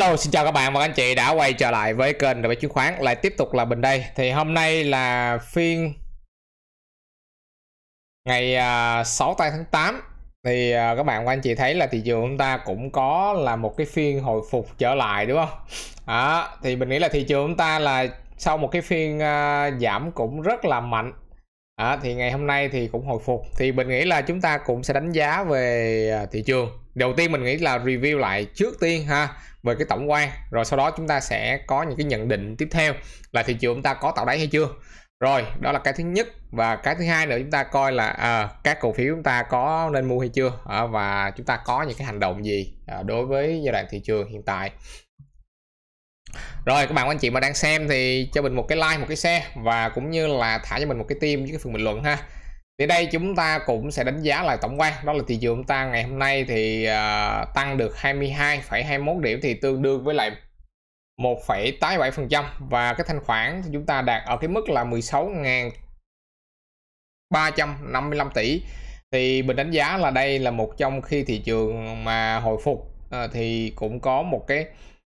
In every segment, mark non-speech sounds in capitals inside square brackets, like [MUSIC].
Hello, xin chào các bạn và anh chị đã quay trở lại với kênh đầu chứng khoán lại tiếp tục là Bình đây. Thì hôm nay là phiên ngày 6 à, tháng 8 thì à, các bạn và anh chị thấy là thị trường chúng ta cũng có là một cái phiên hồi phục trở lại đúng không? À, thì mình nghĩ là thị trường chúng ta là sau một cái phiên à, giảm cũng rất là mạnh à, thì ngày hôm nay thì cũng hồi phục thì mình nghĩ là chúng ta cũng sẽ đánh giá về thị trường đầu tiên mình nghĩ là review lại trước tiên ha về cái tổng quan rồi sau đó chúng ta sẽ có những cái nhận định tiếp theo là thị trường chúng ta có tạo đáy hay chưa rồi đó là cái thứ nhất và cái thứ hai nữa chúng ta coi là à, các cổ phiếu chúng ta có nên mua hay chưa à, và chúng ta có những cái hành động gì à, đối với giai đoạn thị trường hiện tại rồi các bạn anh chị mà đang xem thì cho mình một cái like một cái share và cũng như là thả cho mình một cái tim dưới cái phần bình luận ha thì đây chúng ta cũng sẽ đánh giá lại tổng quan đó là thị trường ta ngày hôm nay thì uh, tăng được 22,21 điểm thì tương đương với lại 1,87% và cái thanh khoản thì chúng ta đạt ở cái mức là 16.355 tỷ thì mình đánh giá là đây là một trong khi thị trường mà hồi phục uh, thì cũng có một cái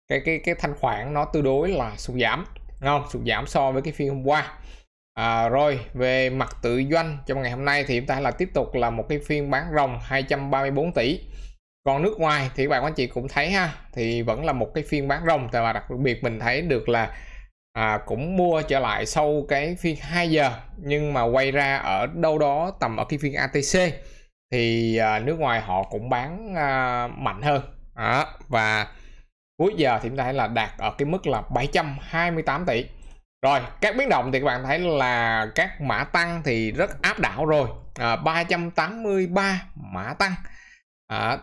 cái cái cái thanh khoản nó tương đối là sụt giảm không sụt giảm so với cái phiên hôm qua À, rồi về mặt tự doanh trong ngày hôm nay thì chúng ta là tiếp tục là một cái phiên bán rồng 234 tỷ còn nước ngoài thì các bạn anh chị cũng thấy ha thì vẫn là một cái phiên bán ròng và đặc biệt mình thấy được là à, cũng mua trở lại sau cái phiên 2 giờ nhưng mà quay ra ở đâu đó tầm ở cái phiên ATC thì à, nước ngoài họ cũng bán à, mạnh hơn à, và cuối giờ thì chúng ta thấy là đạt ở cái mức là 728 tỷ rồi, các biến động thì các bạn thấy là các mã tăng thì rất áp đảo rồi. À, 383 mã tăng. À,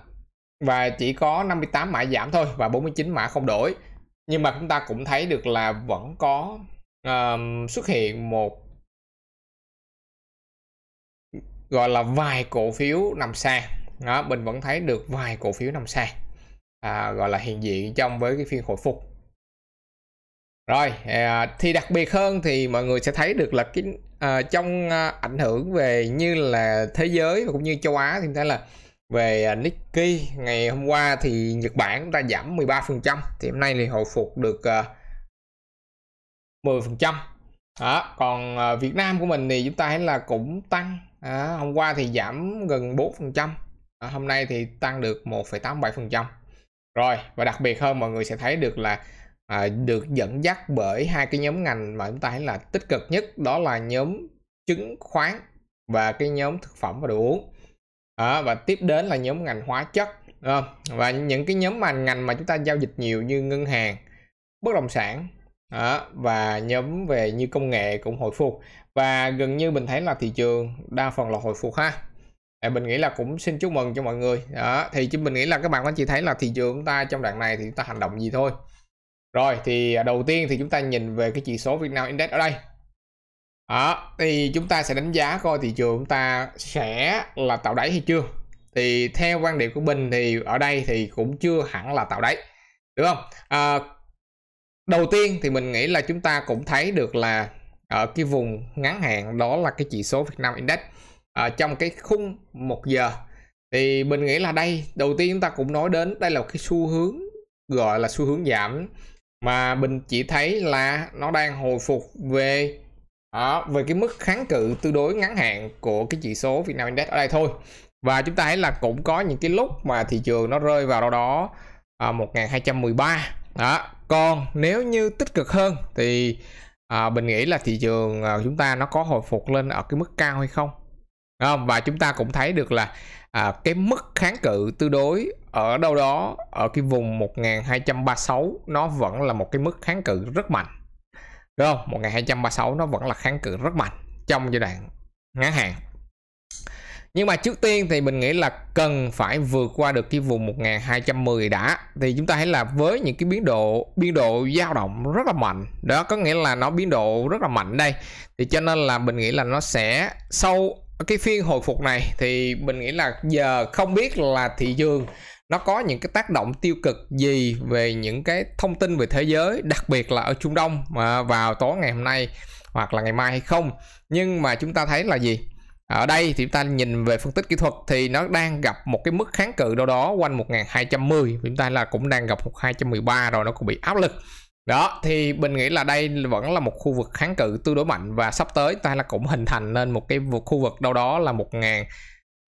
và chỉ có 58 mã giảm thôi và 49 mã không đổi. Nhưng mà chúng ta cũng thấy được là vẫn có uh, xuất hiện một gọi là vài cổ phiếu nằm xa. Đó, mình vẫn thấy được vài cổ phiếu nằm xa À, gọi là hiện diện trong với cái phiên hồi phục rồi à, thì đặc biệt hơn thì mọi người sẽ thấy được là cái à, trong à, ảnh hưởng về như là thế giới và cũng như châu Á thì thấy là về à, Nikkei ngày hôm qua thì Nhật Bản chúng ta giảm 13% thì hôm nay thì hồi phục được à, 10% đó, còn Việt Nam của mình thì chúng ta thấy là cũng tăng à, hôm qua thì giảm gần 4% à, hôm nay thì tăng được 1,87% rồi và đặc biệt hơn mọi người sẽ thấy được là à, được dẫn dắt bởi hai cái nhóm ngành mà chúng ta thấy là tích cực nhất đó là nhóm chứng khoán và cái nhóm thực phẩm và đồ uống à, và tiếp đến là nhóm ngành hóa chất à, và những cái nhóm mà ngành mà chúng ta giao dịch nhiều như ngân hàng bất động sản à, và nhóm về như công nghệ cũng hồi phục và gần như mình thấy là thị trường đa phần là hồi phục ha à, mình nghĩ là cũng xin chúc mừng cho mọi người đó thì chứ mình nghĩ là các bạn anh chị thấy là thị trường chúng ta trong đoạn này thì chúng ta hành động gì thôi rồi thì à, đầu tiên thì chúng ta nhìn về cái chỉ số Việt Nam Index ở đây đó, thì chúng ta sẽ đánh giá coi thị trường chúng ta sẽ là tạo đáy hay chưa thì theo quan điểm của mình thì ở đây thì cũng chưa hẳn là tạo đáy đúng không à, đầu tiên thì mình nghĩ là chúng ta cũng thấy được là ở cái vùng ngắn hạn đó là cái chỉ số Việt Nam Index à, trong cái khung một giờ thì mình nghĩ là đây đầu tiên chúng ta cũng nói đến đây là cái xu hướng gọi là xu hướng giảm mà mình chỉ thấy là nó đang hồi phục về đó, về cái mức kháng cự tương đối ngắn hạn của cái chỉ số Việt Nam Index ở đây thôi và chúng ta thấy là cũng có những cái lúc mà thị trường nó rơi vào đâu đó à, 1213 đó còn nếu như tích cực hơn thì à, mình nghĩ là thị trường à, chúng ta nó có hồi phục lên ở cái mức cao hay không không và chúng ta cũng thấy được là à, cái mức kháng cự tương đối ở đâu đó ở cái vùng 1236 nó vẫn là một cái mức kháng cự rất mạnh đúng không 1236 nó vẫn là kháng cự rất mạnh trong giai đoạn ngắn hạn nhưng mà trước tiên thì mình nghĩ là cần phải vượt qua được cái vùng 1210 đã thì chúng ta thấy là với những cái biến độ biến độ dao động rất là mạnh đó có nghĩa là nó biến độ rất là mạnh đây thì cho nên là mình nghĩ là nó sẽ sau cái phiên hồi phục này thì mình nghĩ là giờ không biết là thị trường nó có những cái tác động tiêu cực gì về những cái thông tin về thế giới đặc biệt là ở Trung Đông mà vào tối ngày hôm nay hoặc là ngày mai hay không nhưng mà chúng ta thấy là gì ở đây thì chúng ta nhìn về phân tích kỹ thuật thì nó đang gặp một cái mức kháng cự đâu đó quanh 1210 chúng ta là cũng đang gặp 1213 rồi nó cũng bị áp lực đó thì mình nghĩ là đây vẫn là một khu vực kháng cự tương đối mạnh và sắp tới ta là cũng hình thành nên một cái khu vực đâu đó là 1220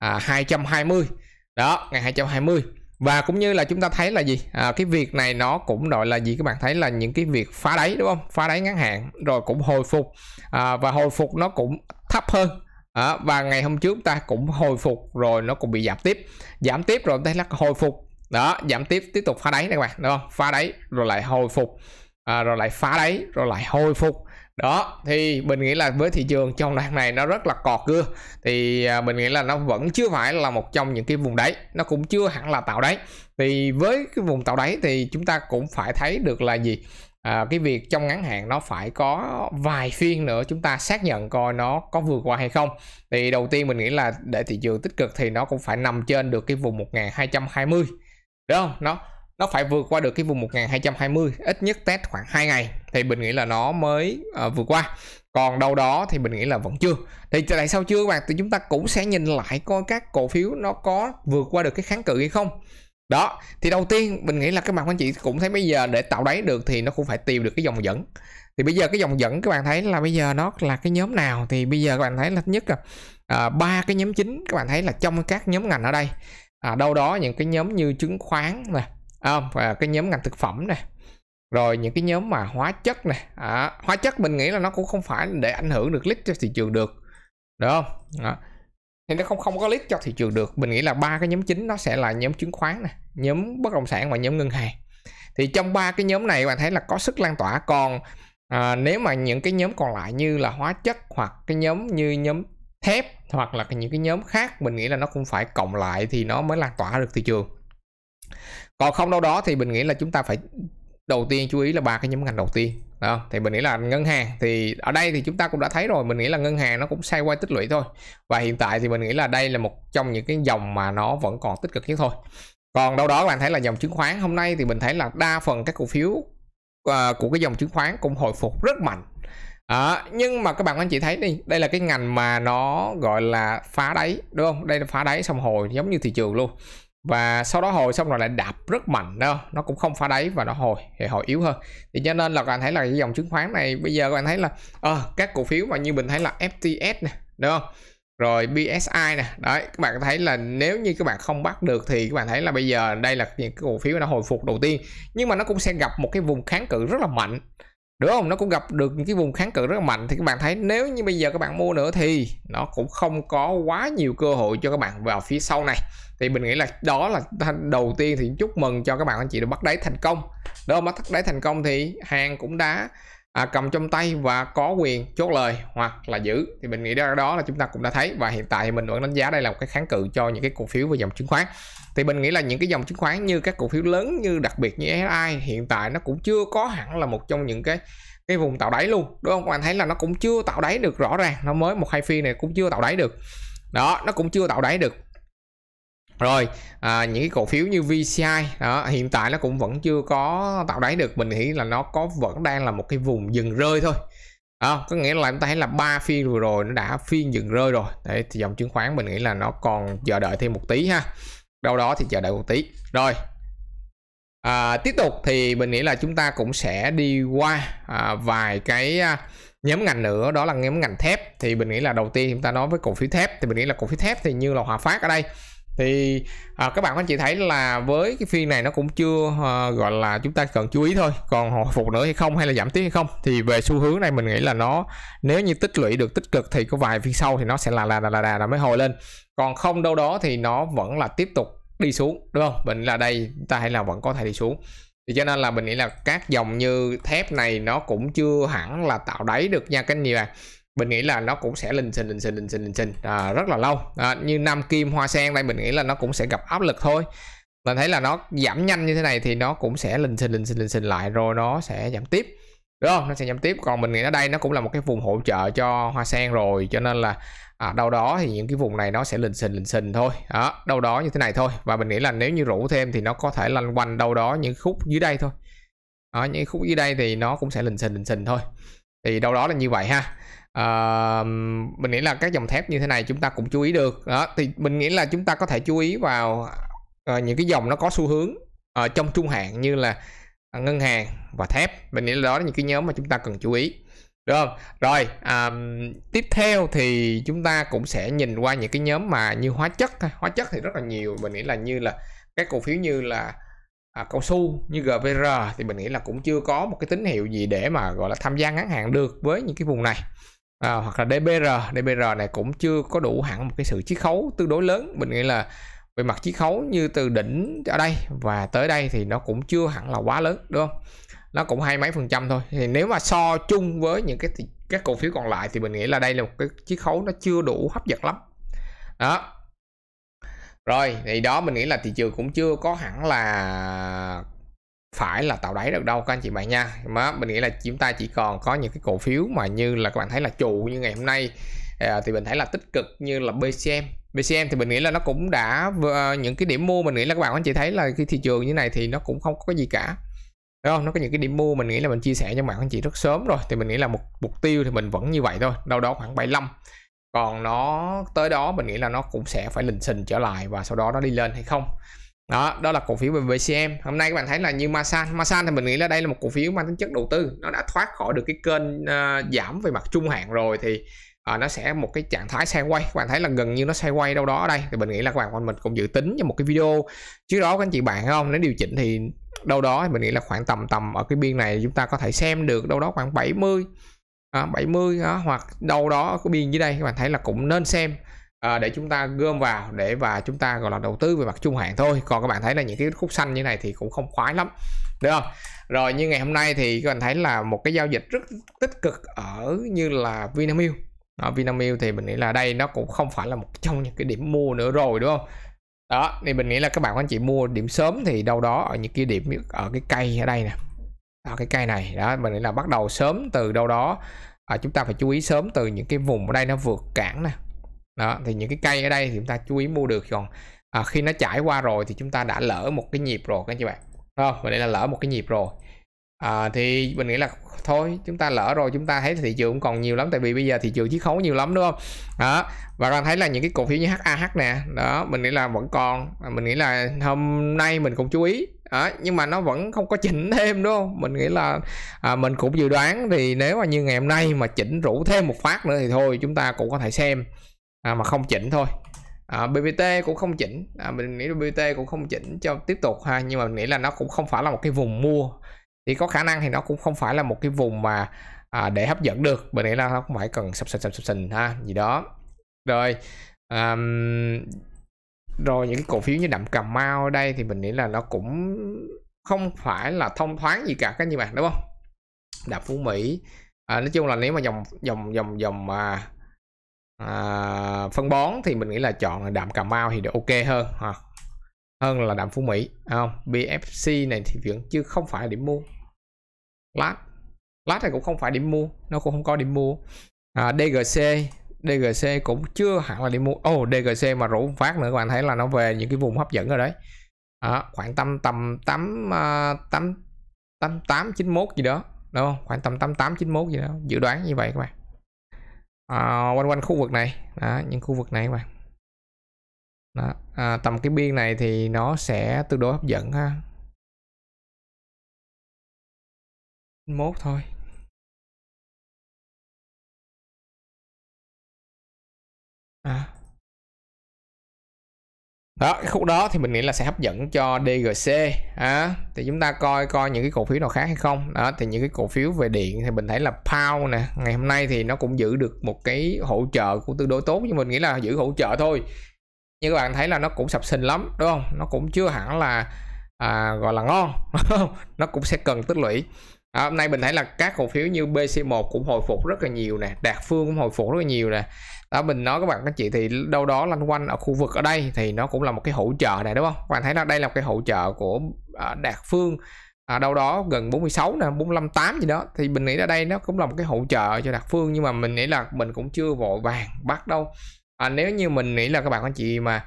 à, đó ngày 220 và cũng như là chúng ta thấy là gì à, cái việc này nó cũng gọi là gì các bạn thấy là những cái việc phá đáy đúng không phá đáy ngắn hạn rồi cũng hồi phục à, và hồi phục nó cũng thấp hơn à, và ngày hôm trước ta cũng hồi phục rồi nó cũng bị giảm tiếp giảm tiếp rồi thấy là hồi phục đó giảm tiếp tiếp tục phá đáy này các bạn đúng không phá đáy rồi lại hồi phục à, rồi lại phá đáy rồi lại hồi phục đó thì mình nghĩ là với thị trường trong đoạn này nó rất là cọt cưa thì à, mình nghĩ là nó vẫn chưa phải là một trong những cái vùng đáy nó cũng chưa hẳn là tạo đáy thì với cái vùng tạo đáy thì chúng ta cũng phải thấy được là gì à, cái việc trong ngắn hạn nó phải có vài phiên nữa chúng ta xác nhận coi nó có vượt qua hay không thì đầu tiên mình nghĩ là để thị trường tích cực thì nó cũng phải nằm trên được cái vùng 1220 đúng không nó nó phải vượt qua được cái vùng 1220 ít nhất test khoảng 2 ngày thì mình nghĩ là nó mới uh, vượt qua còn đâu đó thì mình nghĩ là vẫn chưa thì tại sao chưa các bạn thì chúng ta cũng sẽ nhìn lại coi các cổ phiếu nó có vượt qua được cái kháng cự hay không đó thì đầu tiên mình nghĩ là các bạn anh chị cũng thấy bây giờ để tạo đáy được thì nó cũng phải tìm được cái dòng dẫn thì bây giờ cái dòng dẫn các bạn thấy là bây giờ nó là cái nhóm nào thì bây giờ các bạn thấy là nhất là à, ba cái nhóm chính các bạn thấy là trong các nhóm ngành ở đây à, đâu đó những cái nhóm như chứng khoán này à, và cái nhóm ngành thực phẩm này rồi những cái nhóm mà hóa chất này à, hóa chất mình nghĩ là nó cũng không phải để ảnh hưởng được lít cho thị trường được đúng không à, thì nó không không có lít cho thị trường được mình nghĩ là ba cái nhóm chính nó sẽ là nhóm chứng khoán này nhóm bất động sản và nhóm ngân hàng thì trong ba cái nhóm này bạn thấy là có sức lan tỏa còn à, nếu mà những cái nhóm còn lại như là hóa chất hoặc cái nhóm như nhóm thép hoặc là những cái nhóm khác mình nghĩ là nó cũng phải cộng lại thì nó mới lan tỏa được thị trường còn không đâu đó thì mình nghĩ là chúng ta phải đầu tiên chú ý là ba cái nhóm ngành đầu tiên đó. thì mình nghĩ là ngân hàng thì ở đây thì chúng ta cũng đã thấy rồi mình nghĩ là ngân hàng nó cũng xoay quay tích lũy thôi và hiện tại thì mình nghĩ là đây là một trong những cái dòng mà nó vẫn còn tích cực nhất thôi còn đâu đó các bạn thấy là dòng chứng khoán hôm nay thì mình thấy là đa phần các cổ phiếu uh, của cái dòng chứng khoán cũng hồi phục rất mạnh À, nhưng mà các bạn anh chị thấy đi đây là cái ngành mà nó gọi là phá đáy đúng không đây là phá đáy xong hồi giống như thị trường luôn và sau đó hồi xong rồi lại đạp rất mạnh đó nó cũng không phá đáy và nó hồi thì hồi yếu hơn thì cho nên là các bạn thấy là cái dòng chứng khoán này bây giờ các bạn thấy là à, các cổ phiếu mà như mình thấy là FTS nè đúng không rồi BSI nè đấy các bạn thấy là nếu như các bạn không bắt được thì các bạn thấy là bây giờ đây là những cái cổ phiếu nó hồi phục đầu tiên nhưng mà nó cũng sẽ gặp một cái vùng kháng cự rất là mạnh đúng không nó cũng gặp được những cái vùng kháng cự rất là mạnh thì các bạn thấy nếu như bây giờ các bạn mua nữa thì nó cũng không có quá nhiều cơ hội cho các bạn vào phía sau này thì mình nghĩ là đó là đầu tiên thì chúc mừng cho các bạn anh chị được bắt đáy thành công nếu mà bắt đáy thành công thì hàng cũng đã à, cầm trong tay và có quyền chốt lời hoặc là giữ thì mình nghĩ đó, đó là chúng ta cũng đã thấy và hiện tại thì mình vẫn đánh giá đây là một cái kháng cự cho những cái cổ phiếu và dòng chứng khoán thì mình nghĩ là những cái dòng chứng khoán như các cổ phiếu lớn như đặc biệt như SI hiện tại nó cũng chưa có hẳn là một trong những cái cái vùng tạo đáy luôn đúng không các bạn thấy là nó cũng chưa tạo đáy được rõ ràng nó mới một hai phiên này cũng chưa tạo đáy được đó nó cũng chưa tạo đáy được rồi à, những cái cổ phiếu như VCI đó, hiện tại nó cũng vẫn chưa có tạo đáy được mình nghĩ là nó có vẫn đang là một cái vùng dừng rơi thôi à, có nghĩa là chúng ta thấy là ba phiên vừa rồi nó đã phiên dừng rơi rồi Đấy, thì dòng chứng khoán mình nghĩ là nó còn chờ đợi thêm một tí ha đâu đó thì chờ đợi một tí rồi à, tiếp tục thì mình nghĩ là chúng ta cũng sẽ đi qua à, vài cái à, nhóm ngành nữa đó là nhóm ngành thép thì mình nghĩ là đầu tiên chúng ta nói với cổ phiếu thép thì mình nghĩ là cổ phiếu thép thì như là hòa phát ở đây thì à, các bạn anh chị thấy là với cái phiên này nó cũng chưa à, gọi là chúng ta cần chú ý thôi còn hồi phục nữa hay không hay là giảm tiếp hay không thì về xu hướng này mình nghĩ là nó nếu như tích lũy được tích cực thì có vài phiên sau thì nó sẽ là là là là, là, mới hồi lên còn không đâu đó thì nó vẫn là tiếp tục đi xuống đúng không mình là đây ta hay là vẫn có thể đi xuống thì cho nên là mình nghĩ là các dòng như thép này nó cũng chưa hẳn là tạo đáy được nha các anh chị bạn mình nghĩ là nó cũng sẽ lình xình lình xình lình xình lình xình à, rất là lâu à, như nam kim hoa sen đây mình nghĩ là nó cũng sẽ gặp áp lực thôi mình thấy là nó giảm nhanh như thế này thì nó cũng sẽ lình xình lình xình lình xình lại rồi nó sẽ giảm tiếp đúng không nó sẽ giảm tiếp còn mình nghĩ ở đây nó cũng là một cái vùng hỗ trợ cho hoa sen rồi cho nên là à, đâu đó thì những cái vùng này nó sẽ lình xình lình xình thôi đó à, đâu đó như thế này thôi và mình nghĩ là nếu như rủ thêm thì nó có thể lanh quanh đâu đó những khúc dưới đây thôi ở à, những khúc dưới đây thì nó cũng sẽ lình xình lình xình thôi thì đâu đó là như vậy ha uh, mình nghĩ là các dòng thép như thế này chúng ta cũng chú ý được đó thì mình nghĩ là chúng ta có thể chú ý vào uh, những cái dòng nó có xu hướng uh, trong trung hạn như là ngân hàng và thép mình nghĩ là đó là những cái nhóm mà chúng ta cần chú ý được không rồi um, tiếp theo thì chúng ta cũng sẽ nhìn qua những cái nhóm mà như hóa chất hóa chất thì rất là nhiều mình nghĩ là như là các cổ phiếu như là à, cao su như GVR thì mình nghĩ là cũng chưa có một cái tín hiệu gì để mà gọi là tham gia ngắn hạn được với những cái vùng này à, hoặc là DBR DBR này cũng chưa có đủ hẳn một cái sự chiết khấu tương đối lớn mình nghĩ là về mặt chiết khấu như từ đỉnh ở đây và tới đây thì nó cũng chưa hẳn là quá lớn đúng không nó cũng hai mấy phần trăm thôi thì nếu mà so chung với những cái các cổ phiếu còn lại thì mình nghĩ là đây là một cái chiết khấu nó chưa đủ hấp dẫn lắm đó rồi thì đó mình nghĩ là thị trường cũng chưa có hẳn là phải là tạo đáy được đâu các anh chị bạn nha mà mình nghĩ là chúng ta chỉ còn có những cái cổ phiếu mà như là các bạn thấy là trụ như ngày hôm nay à, thì mình thấy là tích cực như là BCM BCM thì mình nghĩ là nó cũng đã à, những cái điểm mua mình nghĩ là các bạn anh chị thấy là cái thị trường như này thì nó cũng không có gì cả đúng không nó có những cái điểm mua mình nghĩ là mình chia sẻ cho bạn anh chị rất sớm rồi thì mình nghĩ là một mục tiêu thì mình vẫn như vậy thôi đâu đó khoảng 75 còn nó tới đó mình nghĩ là nó cũng sẽ phải lình xình trở lại và sau đó nó đi lên hay không đó đó là cổ phiếu về VCM hôm nay các bạn thấy là như Masan Masan thì mình nghĩ là đây là một cổ phiếu mang tính chất đầu tư nó đã thoát khỏi được cái kênh uh, giảm về mặt trung hạn rồi thì uh, nó sẽ một cái trạng thái quay. các bạn thấy là gần như nó quay đâu đó ở đây thì mình nghĩ là các bạn quanh mình cũng dự tính cho một cái video trước đó các anh chị bạn không nếu điều chỉnh thì đâu đó thì mình nghĩ là khoảng tầm tầm ở cái biên này chúng ta có thể xem được đâu đó khoảng 70 à, 70 đó, hoặc đâu đó ở cái biên dưới đây các bạn thấy là cũng nên xem à, để chúng ta gom vào để và chúng ta gọi là đầu tư về mặt trung hạn thôi còn các bạn thấy là những cái khúc xanh như này thì cũng không khoái lắm được không rồi như ngày hôm nay thì các bạn thấy là một cái giao dịch rất tích cực ở như là Vinamilk ở Vinamilk thì mình nghĩ là đây nó cũng không phải là một trong những cái điểm mua nữa rồi đúng không đó thì mình nghĩ là các bạn anh chị mua điểm sớm thì đâu đó ở những cái điểm ở cái cây ở đây nè ở cái cây này đó mình nghĩ là bắt đầu sớm từ đâu đó à, chúng ta phải chú ý sớm từ những cái vùng ở đây nó vượt cản nè đó thì những cái cây ở đây thì chúng ta chú ý mua được còn à, khi nó trải qua rồi thì chúng ta đã lỡ một cái nhịp rồi các chị bạn không và đây là lỡ một cái nhịp rồi à, thì mình nghĩ là thôi chúng ta lỡ rồi chúng ta thấy thị trường cũng còn nhiều lắm tại vì bây giờ thị trường chiết khấu nhiều lắm đúng không đó và bạn thấy là những cái cổ phiếu như HAH nè đó mình nghĩ là vẫn còn à, mình nghĩ là hôm nay mình cũng chú ý đó, nhưng mà nó vẫn không có chỉnh thêm đúng không mình nghĩ là à, mình cũng dự đoán thì nếu mà như ngày hôm nay mà chỉnh rủ thêm một phát nữa thì thôi chúng ta cũng có thể xem à, mà không chỉnh thôi à, BBT cũng không chỉnh à, mình nghĩ BBT cũng không chỉnh cho tiếp tục ha nhưng mà mình nghĩ là nó cũng không phải là một cái vùng mua thì có khả năng thì nó cũng không phải là một cái vùng mà à, để hấp dẫn được mình nghĩ là nó không phải cần sập sình sập sình ha gì đó rồi um, rồi những cái cổ phiếu như đậm cà mau ở đây thì mình nghĩ là nó cũng không phải là thông thoáng gì cả các như bạn đúng không đạp phú mỹ à, nói chung là nếu mà dòng dòng dòng dòng à, à, phân bón thì mình nghĩ là chọn là đạm cà mau thì được ok hơn ha à, hơn là đạm phú mỹ không bfc này thì vẫn chưa không phải điểm mua lát lát này cũng không phải điểm mua nó cũng không có điểm mua à, dgc dgc cũng chưa hẳn là điểm mua ồ oh, dgc mà rủ phát nữa các bạn thấy là nó về những cái vùng hấp dẫn rồi đấy à, khoảng tầm tầm tám à, tám tám tám chín mốt gì đó đúng không khoảng tầm tám tám chín mốt gì đó dự đoán như vậy các bạn à, quanh quanh khu vực này đó, những khu vực này các bạn đó, à, tầm cái biên này thì nó sẽ tương đối hấp dẫn ha mốt thôi à đó cái khúc đó thì mình nghĩ là sẽ hấp dẫn cho DGC à, thì chúng ta coi coi những cái cổ phiếu nào khác hay không đó thì những cái cổ phiếu về điện thì mình thấy là Pound nè ngày hôm nay thì nó cũng giữ được một cái hỗ trợ của tương đối tốt nhưng mình nghĩ là giữ hỗ trợ thôi như các bạn thấy là nó cũng sập sinh lắm đúng không nó cũng chưa hẳn là à, gọi là ngon [LAUGHS] nó cũng sẽ cần tích lũy À, hôm nay mình thấy là các cổ phiếu như BC1 cũng hồi phục rất là nhiều nè, Đạt Phương cũng hồi phục rất là nhiều nè đó mình nói các bạn các chị thì đâu đó loanh quanh ở khu vực ở đây thì nó cũng là một cái hỗ trợ này đúng không các bạn thấy là đây là một cái hỗ trợ của à, đạt phương à, đâu đó gần 46 nè 458 gì đó thì mình nghĩ là đây nó cũng là một cái hỗ trợ cho đặc Phương nhưng mà mình nghĩ là mình cũng chưa vội vàng bắt đâu à, nếu như mình nghĩ là các bạn anh chị mà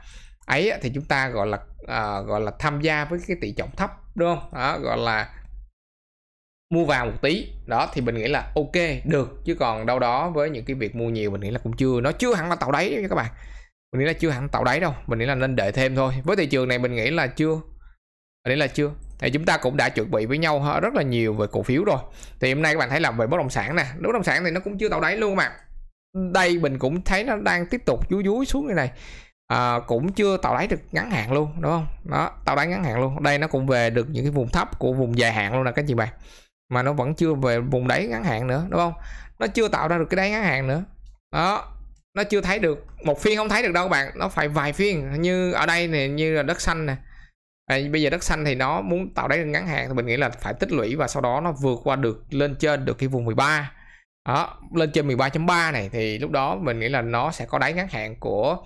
ấy thì chúng ta gọi là à, gọi là tham gia với cái tỷ trọng thấp đúng không đó, gọi là mua vào một tí đó thì mình nghĩ là ok được chứ còn đâu đó với những cái việc mua nhiều mình nghĩ là cũng chưa nó chưa hẳn là tạo đáy nha các bạn mình nghĩ là chưa hẳn tạo đáy đâu mình nghĩ là nên đợi thêm thôi với thị trường này mình nghĩ là chưa mình nghĩ là chưa thì chúng ta cũng đã chuẩn bị với nhau rất là nhiều về cổ phiếu rồi thì hôm nay các bạn thấy là về bất động sản nè bất động sản thì nó cũng chưa tạo đáy luôn mà đây mình cũng thấy nó đang tiếp tục dúi dúi xuống như này à, cũng chưa tạo đáy được ngắn hạn luôn đúng không đó tạo đáy ngắn hạn luôn đây nó cũng về được những cái vùng thấp của vùng dài hạn luôn nè các chị bạn mà nó vẫn chưa về vùng đáy ngắn hạn nữa đúng không nó chưa tạo ra được cái đáy ngắn hạn nữa đó nó chưa thấy được một phiên không thấy được đâu các bạn nó phải vài phiên như ở đây này như là đất xanh nè à, bây giờ đất xanh thì nó muốn tạo đáy ngắn hạn thì mình nghĩ là phải tích lũy và sau đó nó vượt qua được lên trên được cái vùng 13 đó lên trên 13.3 này thì lúc đó mình nghĩ là nó sẽ có đáy ngắn hạn của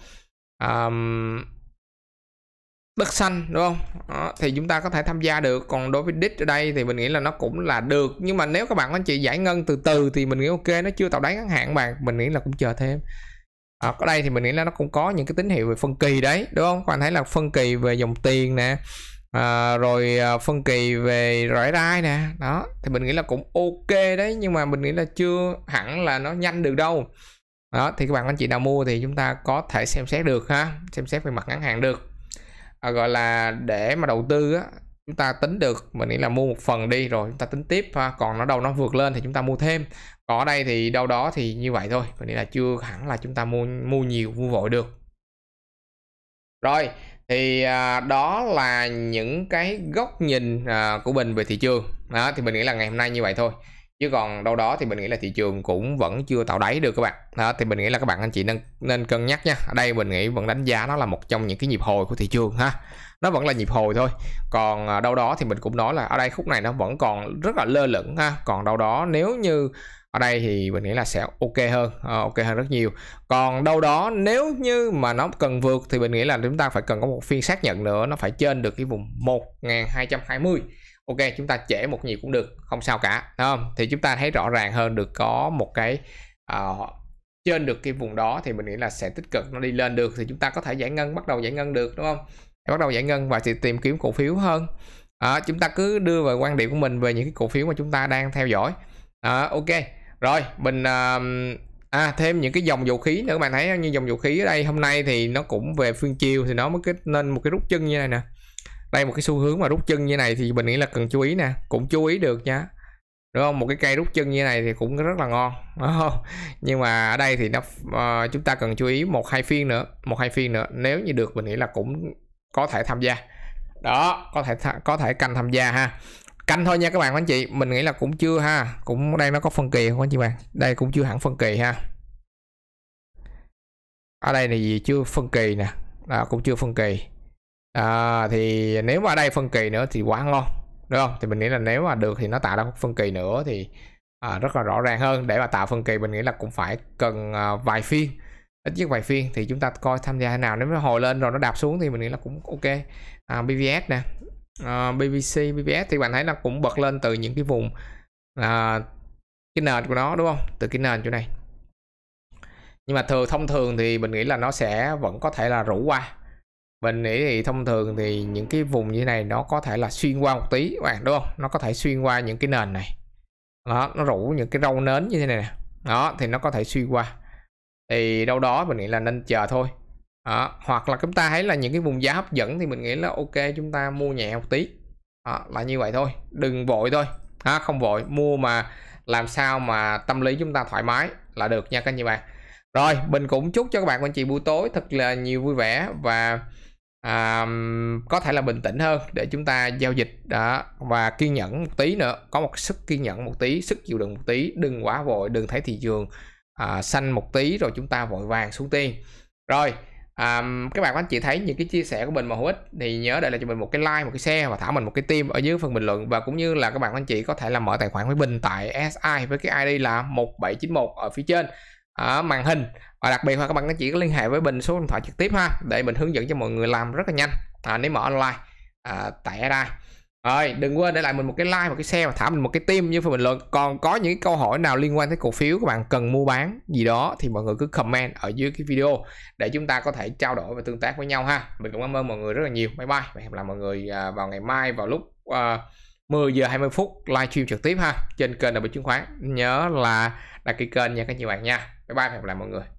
um, đất xanh đúng không đó, thì chúng ta có thể tham gia được còn đối với đích ở đây thì mình nghĩ là nó cũng là được nhưng mà nếu các bạn anh chị giải ngân từ từ thì mình nghĩ ok nó chưa tạo đáy ngắn hạn bạn mình nghĩ là cũng chờ thêm ở đây thì mình nghĩ là nó cũng có những cái tín hiệu về phân kỳ đấy đúng không các bạn thấy là phân kỳ về dòng tiền nè à, rồi à, phân kỳ về rải rai nè đó thì mình nghĩ là cũng ok đấy nhưng mà mình nghĩ là chưa hẳn là nó nhanh được đâu đó thì các bạn anh chị nào mua thì chúng ta có thể xem xét được ha xem xét về mặt ngắn hạn được À, gọi là để mà đầu tư á chúng ta tính được mình nghĩ là mua một phần đi rồi chúng ta tính tiếp ha còn nó đâu nó vượt lên thì chúng ta mua thêm còn ở đây thì đâu đó thì như vậy thôi mình nghĩ là chưa hẳn là chúng ta mua mua nhiều mua vội được rồi thì à, đó là những cái góc nhìn à, của mình về thị trường đó thì mình nghĩ là ngày hôm nay như vậy thôi chứ còn đâu đó thì mình nghĩ là thị trường cũng vẫn chưa tạo đáy được các bạn đó, thì mình nghĩ là các bạn anh chị nên nên cân nhắc nha ở đây mình nghĩ vẫn đánh giá nó là một trong những cái nhịp hồi của thị trường ha nó vẫn là nhịp hồi thôi còn à, đâu đó thì mình cũng nói là ở đây khúc này nó vẫn còn rất là lơ lửng ha còn đâu đó nếu như ở đây thì mình nghĩ là sẽ ok hơn à, ok hơn rất nhiều còn đâu đó nếu như mà nó cần vượt thì mình nghĩ là chúng ta phải cần có một phiên xác nhận nữa nó phải trên được cái vùng 1220 ok chúng ta trễ một nhịp cũng được không sao cả đúng không thì chúng ta thấy rõ ràng hơn được có một cái uh, trên được cái vùng đó thì mình nghĩ là sẽ tích cực nó đi lên được thì chúng ta có thể giải ngân bắt đầu giải ngân được đúng không bắt đầu giải ngân và thì tìm kiếm cổ phiếu hơn à, chúng ta cứ đưa về quan điểm của mình về những cái cổ phiếu mà chúng ta đang theo dõi à, ok rồi mình ờ, à, thêm những cái dòng dầu khí nữa các bạn thấy như dòng dầu khí ở đây hôm nay thì nó cũng về phiên chiều thì nó mới kết nên một cái rút chân như này nè đây một cái xu hướng mà rút chân như này thì mình nghĩ là cần chú ý nè cũng chú ý được nha đúng không một cái cây rút chân như này thì cũng rất là ngon [LAUGHS] đúng không? nhưng mà ở đây thì nó uh, chúng ta cần chú ý một hai phiên nữa một hai phiên nữa nếu như được mình nghĩ là cũng có thể tham gia đó có thể th- có thể canh tham gia ha canh thôi nha các bạn anh chị mình nghĩ là cũng chưa ha cũng đây nó có phân kỳ không anh chị bạn đây cũng chưa hẳn phân kỳ ha ở đây này gì chưa phân kỳ nè đó, cũng chưa phân kỳ à, thì nếu mà ở đây phân kỳ nữa thì quá ngon đúng không thì mình nghĩ là nếu mà được thì nó tạo ra phân kỳ nữa thì à, rất là rõ ràng hơn để mà tạo phân kỳ mình nghĩ là cũng phải cần à, vài phiên ít nhất vài phiên thì chúng ta coi tham gia thế nào nếu nó hồi lên rồi nó đạp xuống thì mình nghĩ là cũng ok à, BVS nè à, BBC BVS thì bạn thấy là cũng bật lên từ những cái vùng à, cái nền của nó đúng không từ cái nền chỗ này nhưng mà thường thông thường thì mình nghĩ là nó sẽ vẫn có thể là rủ qua mình nghĩ thì thông thường thì những cái vùng như này nó có thể là xuyên qua một tí các bạn đúng không nó có thể xuyên qua những cái nền này đó nó rủ những cái râu nến như thế này nè đó thì nó có thể xuyên qua thì đâu đó mình nghĩ là nên chờ thôi đó. hoặc là chúng ta thấy là những cái vùng giá hấp dẫn thì mình nghĩ là ok chúng ta mua nhẹ một tí đó. là như vậy thôi đừng vội thôi đó, không vội mua mà làm sao mà tâm lý chúng ta thoải mái là được nha các anh chị bạn rồi mình cũng chúc cho các bạn anh chị buổi tối thật là nhiều vui vẻ và à, có thể là bình tĩnh hơn để chúng ta giao dịch đó và kiên nhẫn một tí nữa có một sức kiên nhẫn một tí sức chịu đựng một tí đừng quá vội đừng thấy thị trường à, xanh một tí rồi chúng ta vội vàng xuống tiên rồi à, các bạn anh chị thấy những cái chia sẻ của mình mà hữu ích thì nhớ để lại cho mình một cái like một cái share và thả mình một cái tim ở dưới phần bình luận và cũng như là các bạn anh chị có thể là mở tài khoản với bình tại SI với cái ID là 1791 ở phía trên ở màn hình và đặc biệt là các bạn các chị có liên hệ với bình số điện thoại trực tiếp ha để mình hướng dẫn cho mọi người làm rất là nhanh à, nếu mà online à, tại AI rồi đừng quên để lại mình một cái like một cái share và thả mình một cái tim như phần bình luận còn có những câu hỏi nào liên quan tới cổ phiếu các bạn cần mua bán gì đó thì mọi người cứ comment ở dưới cái video để chúng ta có thể trao đổi và tương tác với nhau ha mình cũng cảm ơn mọi người rất là nhiều bye bye và hẹn gặp lại mọi người à, vào ngày mai vào lúc uh, à, 10 giờ 20 phút livestream trực tiếp ha trên kênh đầu chứng khoán nhớ là đăng ký kênh nha các chị bạn nha bye bye và hẹn gặp lại mọi người